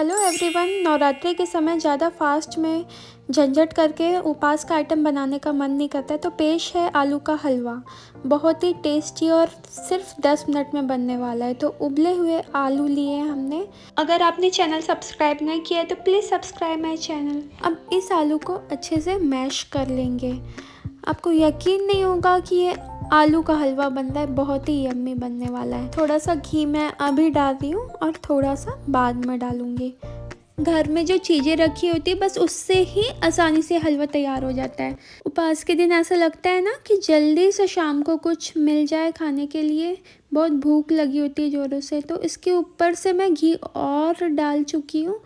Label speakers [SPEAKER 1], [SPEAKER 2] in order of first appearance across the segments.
[SPEAKER 1] hello everyone Navratri के समय ज़्यादा फास्ट में झंझट करके उपास का आइटम बनाने का मन नहीं करता तो पेश है आलू का हलवा बहुत ही टेस्टी और सिर्फ 10 मिनट में बनने वाला है तो उबले हुए आलू लिए हमने अगर आपने चैनल सब्सक्राइब नहीं किया है तो प्लीज़ सब्सक्राइब माई चैनल अब इस आलू को अच्छे से मैश कर लेंगे आपको यकीन नहीं होगा कि ये आलू का हलवा बनता है बहुत ही यम्मी बनने वाला है थोड़ा सा घी मैं अभी डाल रही हूँ और थोड़ा सा बाद में डालूँगी घर में जो चीज़ें रखी होती है बस उससे ही आसानी से हलवा तैयार हो जाता है उपास के दिन ऐसा लगता है ना कि जल्दी से शाम को कुछ मिल जाए खाने के लिए बहुत भूख लगी होती है ज़ोरों से तो इसके ऊपर से मैं घी और डाल चुकी हूँ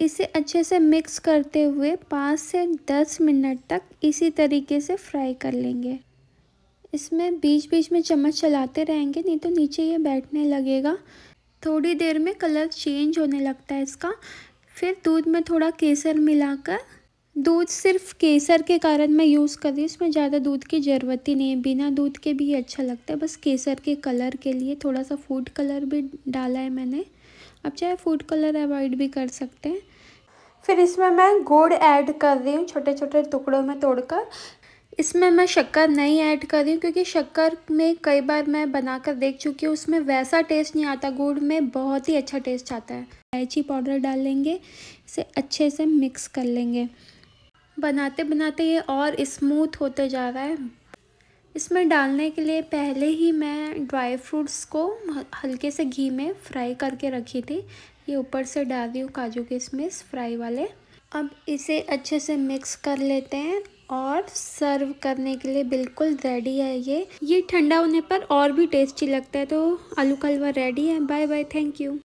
[SPEAKER 1] इसे अच्छे से मिक्स करते हुए पाँच से दस मिनट तक इसी तरीके से फ्राई कर लेंगे इसमें बीच बीच में चम्मच चलाते रहेंगे नहीं तो नीचे ये बैठने लगेगा थोड़ी देर में कलर चेंज होने लगता है इसका फिर दूध में थोड़ा केसर मिलाकर दूध सिर्फ केसर के कारण मैं यूज़ कर रही हूँ इसमें ज़्यादा दूध की ज़रूरत ही नहीं है बिना दूध के भी अच्छा लगता है बस केसर के कलर के लिए थोड़ा सा फूड कलर भी डाला है मैंने अब चाहे फूड कलर अवॉइड भी कर सकते हैं फिर इसमें मैं गुड़ ऐड कर रही हूँ छोटे छोटे टुकड़ों में तोड़कर इसमें मैं शक्कर नहीं ऐड कर रही हूँ क्योंकि शक्कर में कई बार मैं बनाकर देख चुकी हूँ उसमें वैसा टेस्ट नहीं आता गुड़ में बहुत ही अच्छा टेस्ट आता है इलायची पाउडर डाल लेंगे इसे अच्छे से मिक्स कर लेंगे बनाते बनाते ये और स्मूथ होते जा रहा है इसमें डालने के लिए पहले ही मैं ड्राई फ्रूट्स को हल्के से घी में फ्राई करके रखी थी ये ऊपर से डाल रही हूँ काजू के इसमें फ्राई वाले अब इसे अच्छे से मिक्स कर लेते हैं और सर्व करने के लिए बिल्कुल रेडी है ये ये ठंडा होने पर और भी टेस्टी लगता है तो आलू का हलवा रेडी है बाय बाय थैंक यू